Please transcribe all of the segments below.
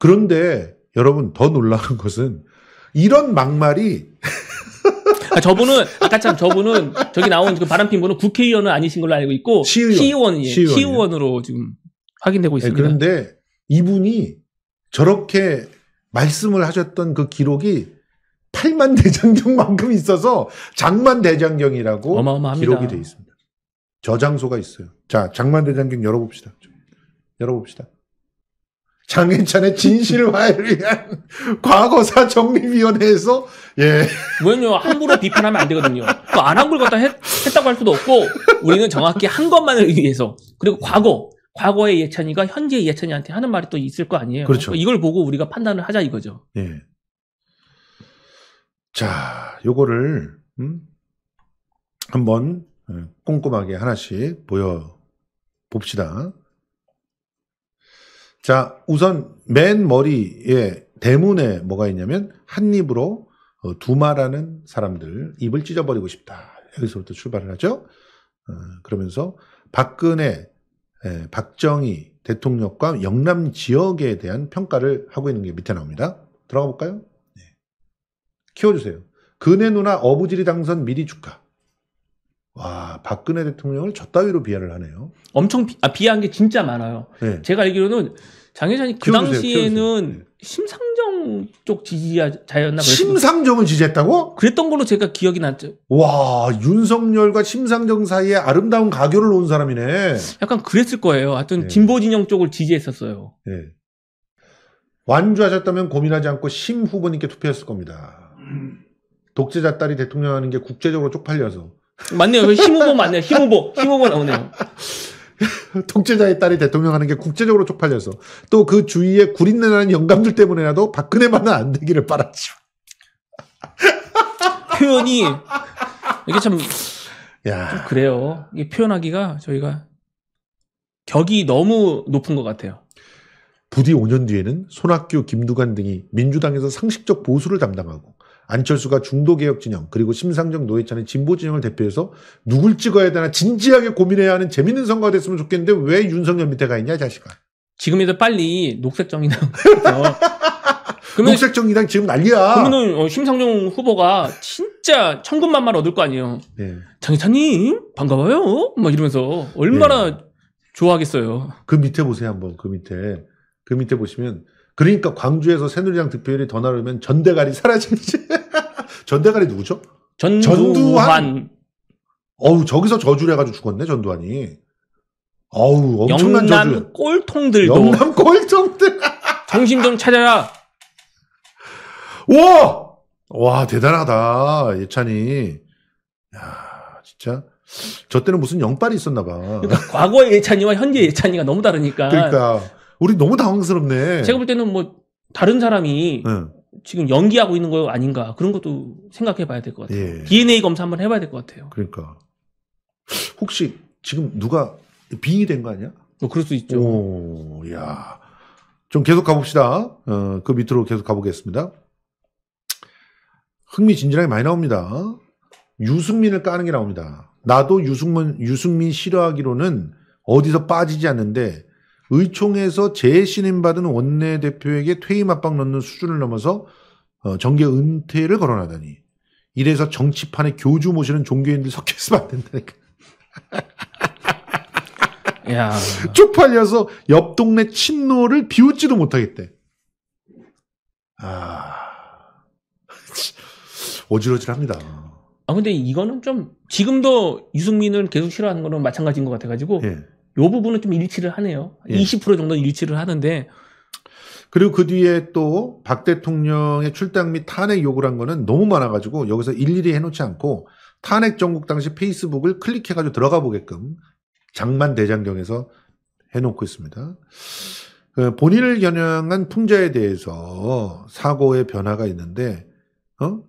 그런데 여러분 더 놀라운 것은 이런 막말이 아, 저분은 아까 참 저분은 저기 나온 그 바람핀 분은 국회의원은 아니신 걸로 알고 있고 시의원 시의원, 예, 으로 지금 확인되고 네, 있습니다. 네, 그런데 이분이 저렇게 말씀을 하셨던 그 기록이 8만 대장경만큼 있어서 장만 대장경이라고 기록이 돼 있습니다. 저장소가 있어요. 자, 장만 대장경 열어봅시다. 열어봅시다. 장인찬의 진실화를 위한 과거사 정립위원회에서 예. 왜냐 함부로 비판하면 안 되거든요. 또안한걸 갖다 했, 했다고 할 수도 없고 우리는 정확히 한 것만을 위해서 그리고 과거 과거의 예찬이가 현재의 예찬이한테 하는 말이 또 있을 거 아니에요. 그렇죠. 그러니까 이걸 보고 우리가 판단을 하자 이거죠. 예. 자, 요거를 음, 한번 예, 꼼꼼하게 하나씩 보여 봅시다. 자, 우선 맨 머리에 대문에 뭐가 있냐면 한 입으로 어, 두말하는 사람들 입을 찢어버리고 싶다. 여기서부터 출발을 하죠. 어, 그러면서 박근혜, 에, 예, 박정희 대통령과 영남 지역에 대한 평가를 하고 있는 게 밑에 나옵니다. 들어가 볼까요? 네. 키워주세요. 근네 누나 어부지리 당선 미리 축하. 와 박근혜 대통령을 저 따위로 비하를 하네요. 엄청 비, 아, 비하한 게 진짜 많아요. 네. 제가 알기로는 장 회장이 그 키워주세요, 당시에는 키워주세요. 네. 심상정 쪽 지지자였나 심상정을 지지했다고? 그랬던 걸로 제가 기억이 났죠. 와 윤석열과 심상정 사이에 아름다운 가교를 놓은 사람이네. 약간 그랬을 거예요. 하여튼 네. 진보 진영 쪽을 지지했었어요. 네. 완주하셨다면 고민하지 않고 심 후보님께 투표했을 겁니다. 음. 독재자 딸이 대통령 하는 게 국제적으로 쪽팔려서 맞네요. 힘후보 맞네요. 힘후보. 힘후보 나오네요. 통재자의 딸이 대통령 하는 게 국제적으로 쪽팔려서 또 그 주위에 구린내나는 영감들 때문에라도 박근혜만은 안 되기를 바랐죠. 표현이 이게 참, 야. 그래요. 이게 표현하기가 저희가 격이 너무 높은 것 같아요. 부디 5년 뒤에는 손학규, 김두관 등이 민주당에서 상식적 보수를 담당하고 안철수가 중도개혁 진영 그리고 심상정 노회찬의 진보 진영을 대표해서 누굴 찍어야 되나 진지하게 고민해야 하는 재밌는 선거가 됐으면 좋겠는데 왜 윤석열 밑에 가 있냐 자식아. 지금이라도 빨리 녹색정의당. 그러면, 녹색정의당 지금 난리야. 그러면은 어, 심상정 후보가 진짜 천군만만 얻을 거 아니에요. 네. 장기찬님 반가워요. 막 뭐 이러면서 얼마나 네. 좋아하겠어요. 그 밑에 보세요 한번 그 밑에 그 밑에 보시면 그러니까 광주에서 새누리당 득표율이 더나르면 전대갈이 사라지지. 전대관이 누구죠? 전두환. 전두환. 어우 저기서 저주를 해가지고 죽었네 전두환이. 어우 엄청난 영남 저주. 꼴통들도. 영남 꼴통들. 정신 좀 차려라. 와. 와 대단하다 예찬이. 야 진짜. 저 때는 무슨 영빨이 있었나 봐. 그러니까 과거의 예찬이와 현재 예찬이가 너무 다르니까. 그러니까 우리 너무 당황스럽네. 제가 볼 때는 뭐 다른 사람이 응. 지금 연기하고 있는 거 아닌가 그런 것도 생각해 봐야 될 것 같아요. 예. DNA 검사 한번 해봐야 될 것 같아요. 그러니까 혹시 지금 누가 빙이 된 거 아니야? 뭐 그럴 수 있죠. 오, 야. 좀 계속 가봅시다. 어, 그 밑으로 계속 가보겠습니다. 흥미진진하게 많이 나옵니다. 유승민을 까는 게 나옵니다. 나도 유승민, 유승민 싫어하기로는 어디서 빠지지 않는데 의총에서 재신임받은 원내대표에게 퇴임 압박 넣는 수준을 넘어서 어, 정계 은퇴를 거론하다니. 이래서 정치판에 교주 모시는 종교인들 섞여 있으면 안 된다니까. 야. 쪽팔려서 옆 동네 친노를 비웃지도 못하겠대. 아. 어질어질합니다. 아 근데 이거는 좀 지금도 유승민을 계속 싫어하는 거는 마찬가지인 것 같아가지고 예. 요 부분은 좀 일치를 하네요. 예. 20% 정도는 일치를 하는데 그리고 그 뒤에 또 박 대통령의 출당 및 탄핵 요구를 한 거는 너무 많아가지고 여기서 일일이 해놓지 않고 탄핵 전국 당시 페이스북을 클릭해가지고 들어가 보게끔 장만 대장경에서 해놓고 있습니다. 그 본인을 겨냥한 풍자에 대해서 사고의 변화가 있는데 어?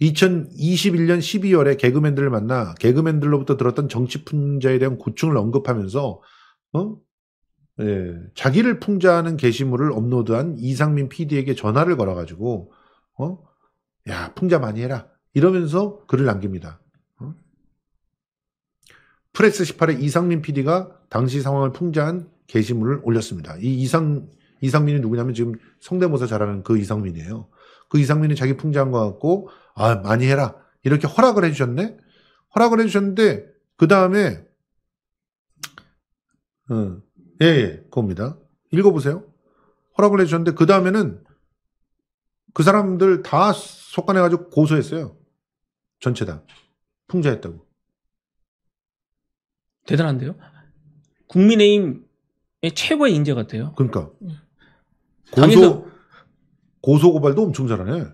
2021년 12월에 개그맨들을 만나 개그맨들로부터 들었던 정치 풍자에 대한 고충을 언급하면서 어? 예, 자기를 풍자하는 게시물을 업로드한 이상민 PD에게 전화를 걸어가지고 어? 야 풍자 많이 해라 이러면서 글을 남깁니다. 어? 프레스 18에 이상민 PD가 당시 상황을 풍자한 게시물을 올렸습니다. 이 이상 이상민이 누구냐면 지금 성대모사 잘하는 그 이상민이에요. 그 이상민이 자기 풍자한 것 같고 아, 많이 해라. 이렇게 허락을 해주셨네? 허락을 해주셨는데, 그 다음에, 어, 예, 예, 그겁니다. 읽어보세요. 허락을 해주셨는데, 그 다음에는 그 사람들 다 속간해가지고 고소했어요. 전체 다. 풍자했다고. 대단한데요? 국민의힘의 최고의 인재 같아요. 그러니까. 네. 고소, 당에서... 고소고발도 엄청 잘하네.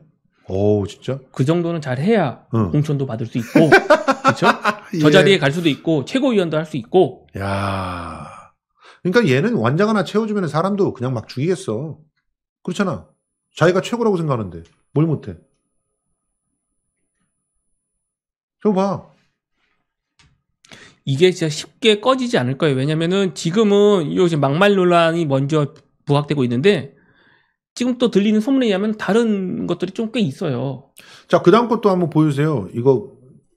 오, 진짜? 그 정도는 잘 해야 응. 공천도 받을 수 있고, 그렇죠? 예. 저 자리에 갈 수도 있고, 최고위원도 할 수 있고. 야, 그러니까 얘는 완장 하나 채워주면 사람도 그냥 막 죽이겠어. 그렇잖아. 자기가 최고라고 생각하는데 뭘 못해? 저 봐. 이게 진짜 쉽게 꺼지지 않을 거예요. 왜냐면은 지금은 요즘 막말 논란이 먼저 부각되고 있는데 지금 또 들리는 소문에 의하면 다른 것들이 좀 꽤 있어요. 자, 그 다음 것도 한번 보여주세요. 이거,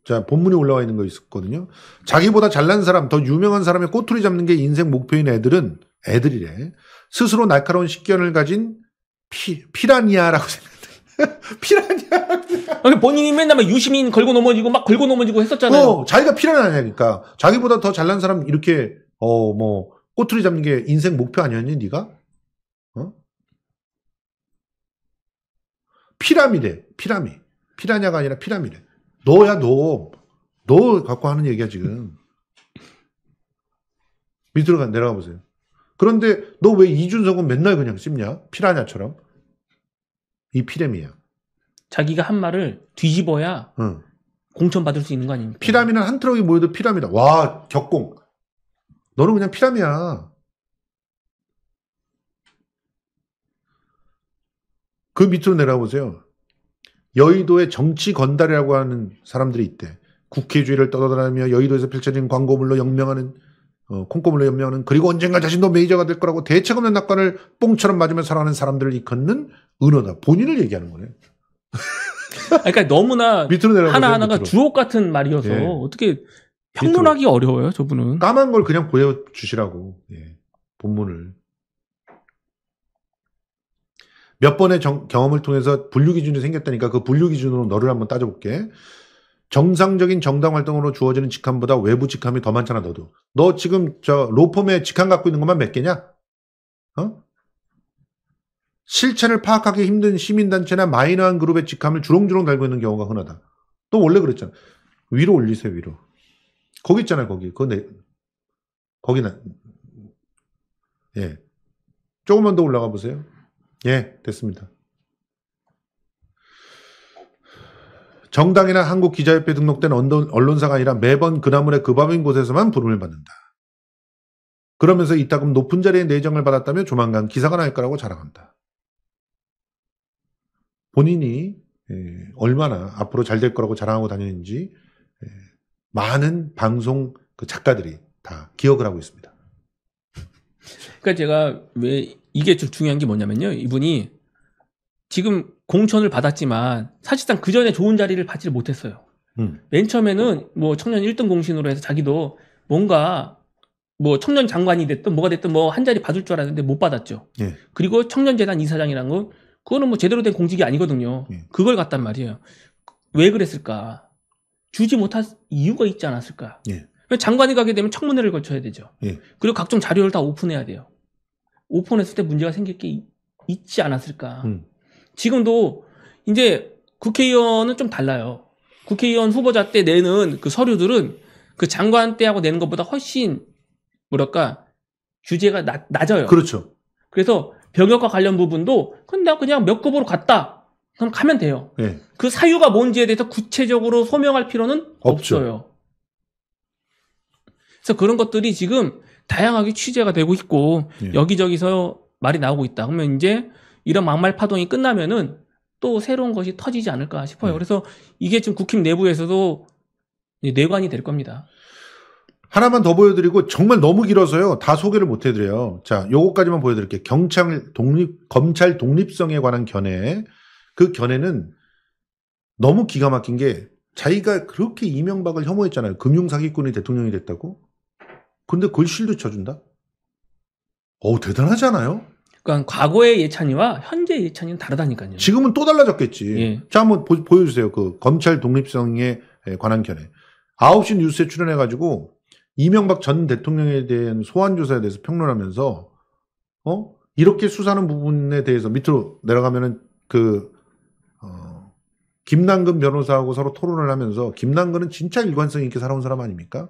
자, 본문에 올라와 있는 거 있었거든요. 자기보다 잘난 사람, 더 유명한 사람의 꼬투리 잡는 게 인생 목표인 애들은, 애들이래. 스스로 날카로운 식견을 가진 피, 피라니아라고 생각해. 피라니아. 그러 아, 본인이 맨날 막 유시민 걸고 넘어지고 막 걸고 넘어지고 했었잖아요. 어, 자기가 피라니아니까. 자기보다 더 잘난 사람 이렇게, 어, 뭐, 꼬투리 잡는 게 인생 목표 아니었니, 네가 피라미래. 피라미. 피라냐가 아니라 피라미래. 너야 너. 너 갖고 하는 얘기야 지금. 밑으로 가 내려가 보세요. 그런데 너 왜 이준석은 맨날 그냥 씹냐? 피라냐처럼. 이피렘미야 자기가 한 말을 뒤집어야 응. 공천받을 수 있는 거 아닙니까? 피라미는 한 트럭이 모여도 피라미다. 와, 격공. 너는 그냥 피라미야. 그 밑으로 내려보세요. 가 여의도에 정치 건달이라고 하는 사람들이 있대. 국회주의를 떠돌아다니며 여의도에서 펼쳐진 광고물로 영명하는 어, 콩고물로 연명하는 그리고 언젠가 자신도 메이저가 될 거라고 대책 없는 낙관을 뽕처럼 맞으며 살아가는 사람들을 이끄는 은어다. 본인을 얘기하는 거네. 아, 그러니까 너무나 하나하나가 주옥 같은 말이어서 예. 어떻게 평론하기 밑으로. 어려워요, 저분은. 까만 걸 그냥 보여주시라고. 예. 본문을. 몇 번의 정, 경험을 통해서 분류 기준이 생겼다니까 그 분류 기준으로 너를 한번 따져볼게. 정상적인 정당 활동으로 주어지는 직함보다 외부 직함이 더 많잖아, 너도. 너 지금 저 로펌에 직함 갖고 있는 것만 몇 개냐? 어? 실체를 파악하기 힘든 시민단체나 마이너한 그룹의 직함을 주렁주렁 달고 있는 경우가 흔하다. 또 원래 그랬잖아. 위로 올리세요, 위로. 거기 있잖아요, 거기. 그거 내, 거기는, 예. 조금만 더 올라가 보세요. 예, 됐습니다. 정당이나 한국 기자협회 등록된 언론사가 아니라 매번 그나물의 그밥인 곳에서만 부름을 받는다. 그러면서 이따금 높은 자리에 내정을 받았다며 조만간 기사가 날 거라고 자랑한다. 본인이 예, 얼마나 앞으로 잘 될 거라고 자랑하고 다니는지 예, 많은 방송 그 작가들이 다 기억을 하고 있습니다. 그러니까 제가 왜 이게 좀 중요한 게 뭐냐면요. 이분이 지금 공천을 받았지만 사실상 그 전에 좋은 자리를 받지를 못했어요. 음. 맨 처음에는 뭐 청년 1등 공신으로 해서 자기도 뭔가 뭐 청년 장관이 됐든 뭐가 됐든 뭐 한 자리 받을 줄 알았는데 못 받았죠. 예. 그리고 청년재단 이사장이란 건 그거는 뭐 제대로 된 공직이 아니거든요. 예. 그걸 갖단 말이에요. 왜 그랬을까? 주지 못한 이유가 있지 않았을까? 예. 장관이 가게 되면 청문회를 거쳐야 되죠. 예. 그리고 각종 자료를 다 오픈해야 돼요. 오픈했을 때 문제가 생길 게 있지 않았을까. 음. 지금도 이제 국회의원은 좀 달라요. 국회의원 후보자 때 내는 그 서류들은 그 장관 때하고 내는 것보다 훨씬 뭐랄까 규제가 낮, 낮아요. 그렇죠. 그래서 병역과 관련 부분도 근데 그냥 몇 급으로 갔다. 그럼 가면 돼요. 네. 그 사유가 뭔지에 대해서 구체적으로 소명할 필요는 없죠. 없어요. 그래서 그런 것들이 지금 다양하게 취재가 되고 있고 예. 여기저기서 말이 나오고 있다. 그러면 이제 이런 막말 파동이 끝나면은 또 새로운 것이 터지지 않을까 싶어요. 음. 그래서 이게 지금 국힘 내부에서도 내관이 될 겁니다. 하나만 더 보여드리고 정말 너무 길어서요. 다 소개를 못 해드려요. 자, 요거까지만 보여드릴게요. 경찰 독립, 검찰 독립성에 관한 견해. 그 견해는 너무 기가 막힌 게 자기가 그렇게 이명박을 혐오했잖아요. 금융사기꾼이 대통령이 됐다고. 근데 그걸 실드 쳐준다? 어우, 대단하지 않아요? 그러니까 과거의 예찬이와 현재 의 예찬이는 다르다니까요. 지금은 또 달라졌겠지. 예. 자, 한번 보, 보여주세요. 그 검찰 독립성에 예, 관한 견해. 9시 뉴스에 출연해가지고 이명박 전 대통령에 대한 소환 조사에 대해서 평론하면서 어 이렇게 수사하는 부분에 대해서 밑으로 내려가면은 그 어, 김남근 변호사하고 서로 토론을 하면서 김남근은 진짜 일관성 있게 살아온 사람 아닙니까?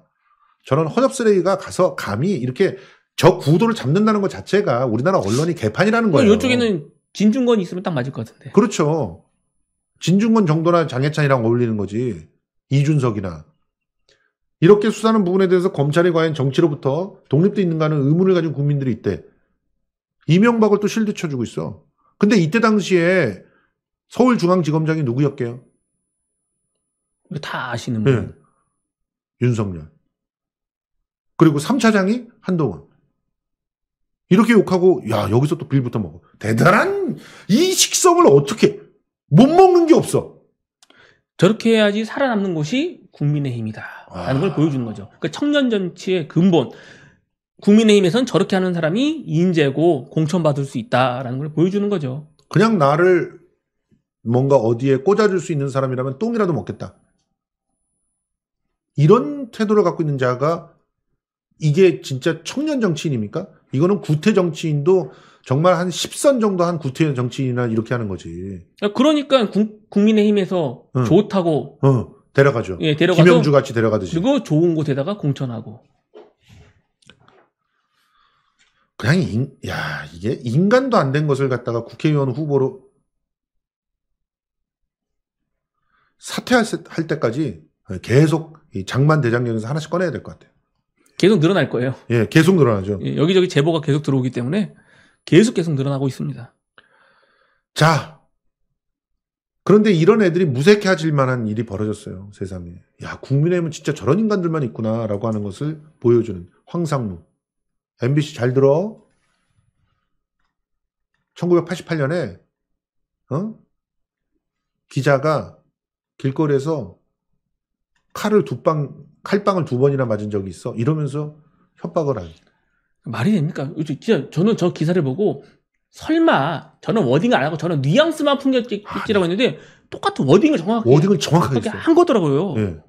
저는 허접 쓰레기가 가서 감히 이렇게 저 구도를 잡는다는 것 자체가 우리나라 언론이 개판이라는 거예요. 이쪽에는 진중권이 있으면 딱 맞을 것 같은데. 그렇죠. 진중권 정도나 장해찬이랑 어울리는 거지. 이준석이나. 이렇게 수사하는 부분에 대해서 검찰이 과연 정치로부터 독립돼 있는가는 하 의문을 가진 국민들이 있대. 이명박을 또 실드 쳐주고 있어. 근데 이때 당시에 서울중앙지검장이 누구였게요? 다 아시는 예. 분. 네. 윤석열. 그리고 3차장이 한동훈. 이렇게 욕하고 야 여기서 또 빌부터 먹어. 대단한 이 식성을 어떻게 못 먹는 게 없어. 저렇게 해야지 살아남는 곳이 국민의힘이다. 라는 아... 걸 보여주는 거죠. 그러니까 청년 정치의 근본. 국민의힘에선 저렇게 하는 사람이 인재고 공천받을 수 있다라는 걸 보여주는 거죠. 그냥 나를 뭔가 어디에 꽂아줄 수 있는 사람이라면 똥이라도 먹겠다. 이런 태도를 갖고 있는 자가 이게 진짜 청년 정치인입니까? 이거는 구태 정치인도 정말 한 10선 정도 한 구태 정치인이나 이렇게 하는 거지. 아, 그러니까 구, 국민의힘에서 응. 좋다고 응. 어, 데려가죠. 예, 데려가서 김영주 같이 데려가듯이. 그리고 좋은 곳에다가 공천하고. 그냥 인, 야 이게 인간도 안 된 것을 갖다가 국회의원 후보로 사퇴할 때까지 계속 장만 대장령에서 하나씩 꺼내야 될 것 같아요. 계속 늘어날 거예요. 예, 계속 늘어나죠. 예, 여기저기 제보가 계속 들어오기 때문에 계속 계속 늘어나고 있습니다. 자, 그런데 이런 애들이 무색해질 만한 일이 벌어졌어요, 세상에. 야, 국민의힘은 진짜 저런 인간들만 있구나라고 하는 것을 보여주는 황상무. MBC 잘 들어. 1988년에 어? 기자가 길거리에서 칼을 두 방, 칼빵을 두 번이나 맞은 적이 있어. 이러면서 협박을 하죠. 말이 됩니까? 진짜 저는 저 기사를 보고 설마 저는 워딩을 안 하고 저는 뉘앙스만 풍겼지라고 했는데 똑같은 워딩을 정확하게 워딩을 정확하게, 정확하게 한 거더라고요. 네.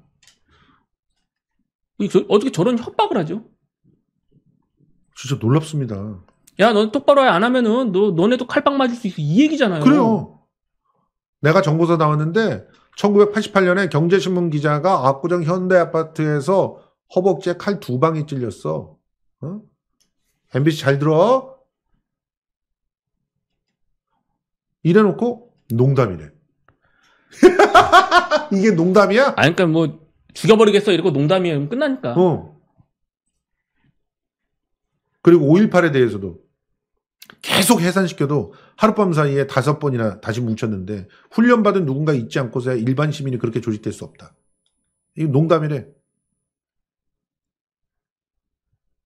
저, 어떻게 저런 협박을 하죠? 진짜 놀랍습니다. 야, 넌 똑바로 안 하면은 너 너네도 칼빵 맞을 수 있어. 이 얘기잖아요. 그래요. 내가 정보서 나왔는데 1988년에 경제신문 기자가 압구정 현대아파트에서 허벅지에 칼 두 방이 찔렸어. 어? MBC 잘 들어? 이래놓고 농담이래. 이게 농담이야? 아니, 그러니까 뭐 죽여버리겠어 이러고 농담이에요. 끝나니까. 어. 그리고 5.18에 대해서도 계속 해산시켜도 하룻밤 사이에 다섯 번이나 다시 뭉쳤는데 훈련받은 누군가 있지 않고서야 일반 시민이 그렇게 조직될 수 없다. 이거 농담이래.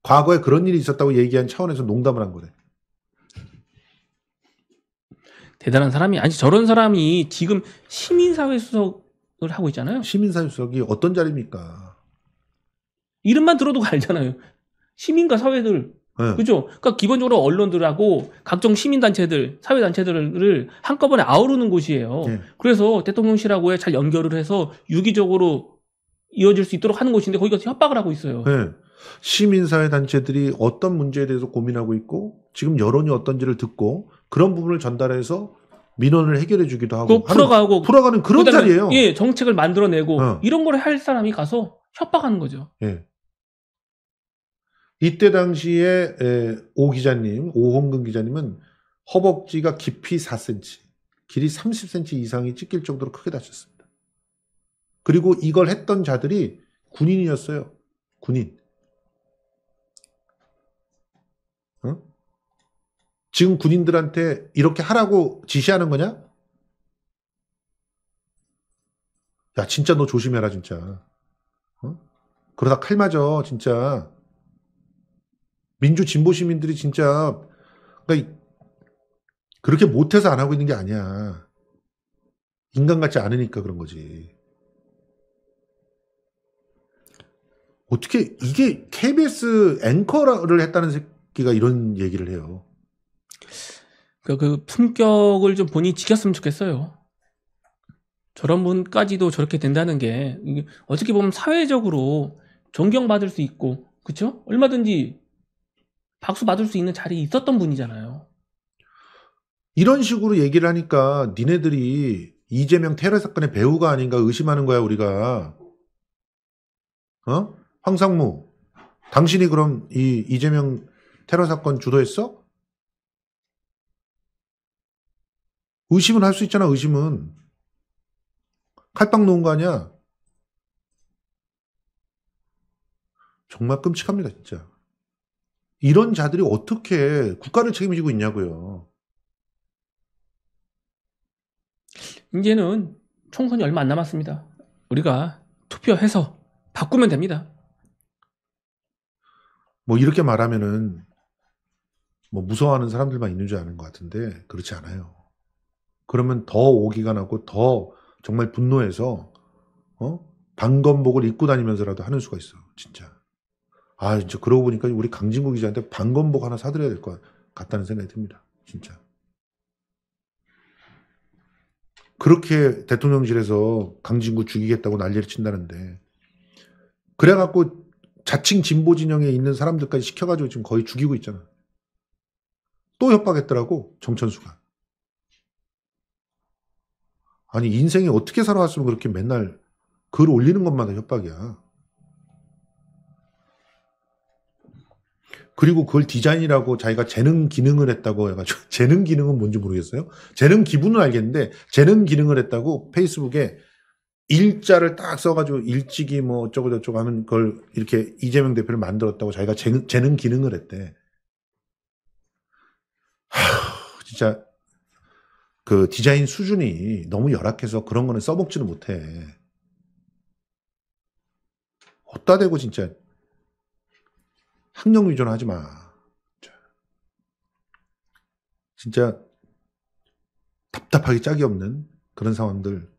과거에 그런 일이 있었다고 얘기한 차원에서 농담을 한 거래. 대단한 사람이 아니 저런 사람이 지금 시민사회 수석을 하고 있잖아요. 시민사회 수석이 어떤 자리입니까? 이름만 들어도 알잖아요. 시민과 사회들 네. 그죠? 그러니까 기본적으로 언론들하고 각종 시민단체들, 사회단체들을 한꺼번에 아우르는 곳이에요. 네. 그래서 대통령실하고의 잘 연결을 해서 유기적으로 이어질 수 있도록 하는 곳인데 거기 가서 협박을 하고 있어요. 네. 시민사회단체들이 어떤 문제에 대해서 고민하고 있고 지금 여론이 어떤지를 듣고 그런 부분을 전달해서 민원을 해결해 주기도 하고 풀어가고 풀어가는 그런 자리예요. 예, 정책을 만들어내고 어. 이런 걸 할 사람이 가서 협박하는 거죠. 예. 이때 당시에 오 기자님, 오홍근 기자님은 허벅지가 깊이 4cm, 길이 30cm 이상이 찢길 정도로 크게 다쳤습니다. 그리고 이걸 했던 자들이 군인이었어요. 군인. 응? 어? 지금 군인들한테 이렇게 하라고 지시하는 거냐? 야, 진짜 너 조심해라, 진짜. 응? 어? 그러다 칼 맞아, 진짜. 민주 진보 시민들이 진짜 그러니까 그렇게 못해서 안 하고 있는 게 아니야. 인간 같지 않으니까 그런 거지. 어떻게 이게 KBS 앵커를 했다는 새끼가 이런 얘기를 해요. 그, 그 품격을 좀 본인이 지켰으면 좋겠어요. 저런 분까지도 저렇게 된다는 게 어떻게 보면 사회적으로 존경받을 수 있고 그렇죠? 얼마든지 박수 받을 수 있는 자리에 있었던 분이잖아요. 이런 식으로 얘기를 하니까 니네들이 이재명 테러 사건의 배우가 아닌가 의심하는 거야 우리가. 어? 황상무, 당신이 그럼 이 이재명 테러 사건 주도했어? 의심은 할 수 있잖아 의심은. 칼빵 놓은 거 아니야? 정말 끔찍합니다 진짜. 이런 자들이 어떻게 국가를 책임지고 있냐고요. 이제는 총선이 얼마 안 남았습니다. 우리가 투표해서 바꾸면 됩니다. 뭐 이렇게 말하면은 뭐 무서워하는 사람들만 있는 줄 아는 것 같은데 그렇지 않아요. 그러면 더 오기가 나고 더 정말 분노해서 어? 방검복을 입고 다니면서라도 하는 수가 있어. 진짜. 아, 이제 그러고 보니까 우리 강진구 기자한테 방검복 하나 사드려야 될 것 같다는 생각이 듭니다. 진짜. 그렇게 대통령실에서 강진구 죽이겠다고 난리를 친다는데 그래갖고 자칭 진보 진영에 있는 사람들까지 시켜가지고 지금 거의 죽이고 있잖아. 또 협박했더라고 정천수가. 아니 인생이 어떻게 살아왔으면 그렇게 맨날 글 올리는 것마다 협박이야. 그리고 그걸 디자인이라고 자기가 재능 기능을 했다고 해가지고 재능 기능은 뭔지 모르겠어요. 재능 기분은 알겠는데 재능 기능을 했다고 페이스북에 일자를 딱 써가지고 일찍이 뭐 어쩌고 저쩌고 하는 걸 이렇게 이재명 대표를 만들었다고 자기가 재능, 재능 기능을 했대. 하, 진짜 그 디자인 수준이 너무 열악해서 그런 거는 써먹지는 못해. 어따 대고 진짜 학력 위조하지 마. 진짜 답답하기 짝이 없는 그런 상황들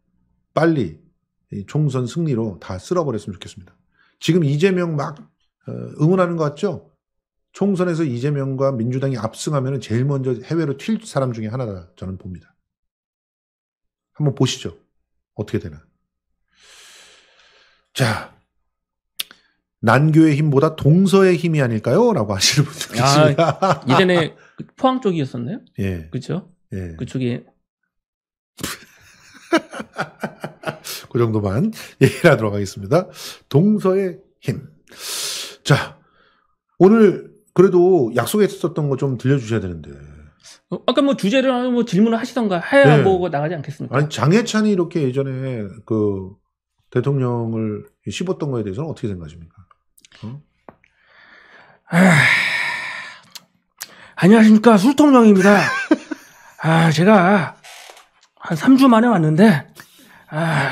빨리 총선 승리로 다 쓸어버렸으면 좋겠습니다. 지금 이재명 막 어, 응원하는 것 같죠? 총선에서 이재명과 민주당이 압승하면 제일 먼저 해외로 튈 사람 중에 하나다 저는 봅니다. 한번 보시죠. 어떻게 되나. 자, 난교의 힘보다 동서의 힘이 아닐까요? 라고 하시는 분도 계십니다. 아, 예전에 그 포항 쪽이었었나요? 예. 그쵸 예. 그쪽에 그 정도만 얘기하도록 하겠습니다. 동서의 힘. 자, 오늘 그래도 약속했었던 거 좀 들려주셔야 되는데. 어, 아까 뭐 주제를 뭐 질문을 하시던가 해야 네. 뭐 나가지 않겠습니까? 아니 장해찬이 이렇게 예전에 그 대통령을 씹었던 거에 대해서는 어떻게 생각하십니까? 안녕하십니까 술통령입니다. 아 제가 한 3주 만에 왔는데 아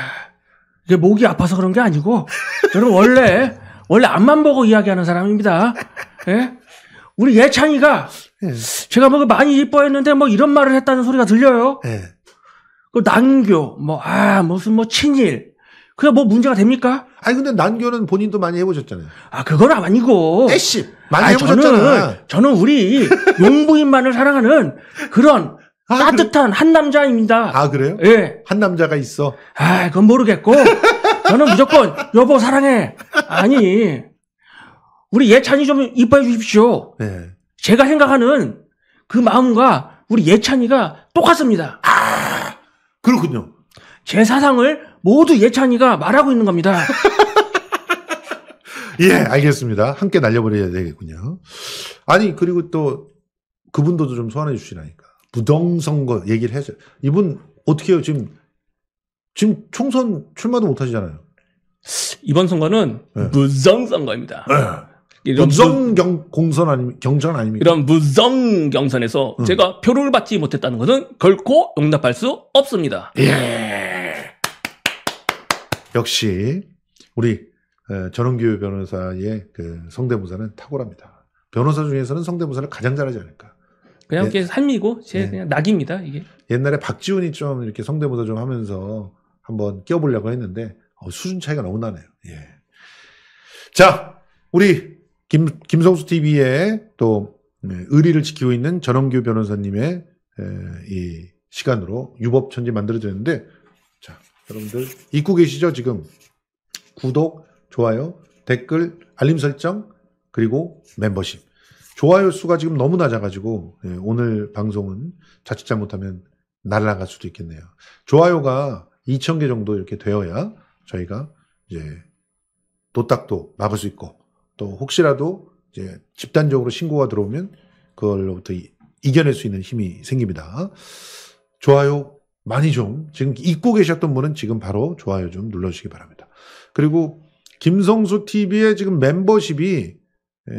이게 목이 아파서 그런 게 아니고 저는 원래 원래 앞만 보고 이야기하는 사람입니다. 예? 우리 예창이가 예. 제가 뭐 많이 이뻐했는데 뭐 이런 말을 했다는 소리가 들려요. 예. 그 난교 뭐 아 무슨 뭐 친일 그게 뭐 문제가 됩니까? 아니 근데 난교는 본인도 많이 해보셨잖아요. 아 그건 아니고. 애씨 많이 아니, 해보셨잖아. 저는, 저는 우리 용부인만을 사랑하는 그런 아, 따뜻한 그래? 한 남자입니다. 아 그래요? 예. 한 남자가 있어. 아 그건 모르겠고 저는 무조건 여보 사랑해. 아니 우리 예찬이 좀 이뻐해 주십시오. 네. 제가 생각하는 그 마음과 우리 예찬이가 똑같습니다. 아 그렇군요. 제 사상을 모두 예찬이가 말하고 있는 겁니다. 예, 알겠습니다. 함께 날려버려야 되겠군요. 아니, 그리고 또 그분도 좀 소환해 주시라니까. 부정선거 얘기를 해서 이분 어떻게 해요? 지금, 지금 총선 출마도 못 하시잖아요. 이번 선거는 네. 예. 무정선거입니다. 네. 예. 이정 공선 아니 경선 아닙니까? 이런 부정 경선에서 음. 제가 표를 받지 못했다는 것은 결코 용납할 수 없습니다. 예. 역시 우리 전원규 변호사의 그 성대모사는 탁월합니다. 변호사 중에서는 성대모사를 가장 잘하지 않을까. 그냥 예. 이게 삶이고 제 예. 그냥 낙입니다 이게. 옛날에 박지훈이 좀 이렇게 성대모사 좀 하면서 한번 껴보려고 했는데 어, 수준 차이가 너무 나네요. 예. 자, 우리 김 김성수 TV의 또 네, 의리를 지키고 있는 전원규 변호사님의 에, 이 시간으로 유법 천지 만들어졌는데 여러분들 잊고 계시죠 지금 구독, 좋아요, 댓글, 알림 설정 그리고 멤버십 좋아요 수가 지금 너무 낮아가지고 예, 오늘 방송은 자칫 잘못하면 날아갈 수도 있겠네요. 좋아요가 2,000개 정도 이렇게 되어야 저희가 이제 도딱도 막을 수 있고 또 혹시라도 이제 집단적으로 신고가 들어오면 그걸로부터 이, 이겨낼 수 있는 힘이 생깁니다. 좋아요 많이 좀 지금 잊고 계셨던 분은 지금 바로 좋아요 좀 눌러주시기 바랍니다. 그리고 김성수 TV의 지금 멤버십이 에...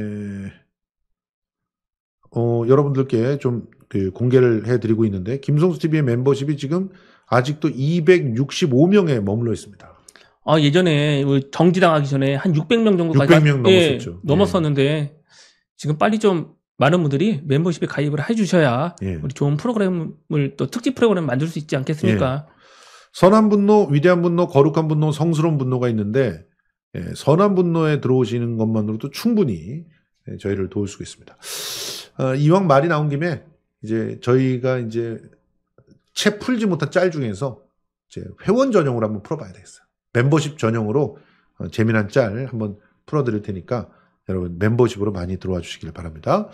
어, 여러분들께 좀 그 공개를 해드리고 있는데 김성수 TV의 멤버십이 지금 아직도 265명에 머물러 있습니다. 아 예전에 뭐 정지당하기 전에 한 600명 정도까지 600명 예, 넘었었죠. 예, 넘었었는데 예. 지금 빨리 좀 많은 분들이 멤버십에 가입을 해주셔야 예. 우리 좋은 프로그램을 또 특집 프로그램 만들 수 있지 않겠습니까? 예. 선한 분노, 위대한 분노, 거룩한 분노, 성스러운 분노가 있는데 예, 선한 분노에 들어오시는 것만으로도 충분히 예, 저희를 도울 수 있습니다. 어, 이왕 말이 나온 김에 이제 저희가 이제 채 풀지 못한 짤 중에서 이제 회원 전용으로 한번 풀어봐야 되겠어요. 멤버십 전용으로 어, 재미난 짤 한번 풀어드릴 테니까 여러분 멤버십으로 많이 들어와 주시길 바랍니다.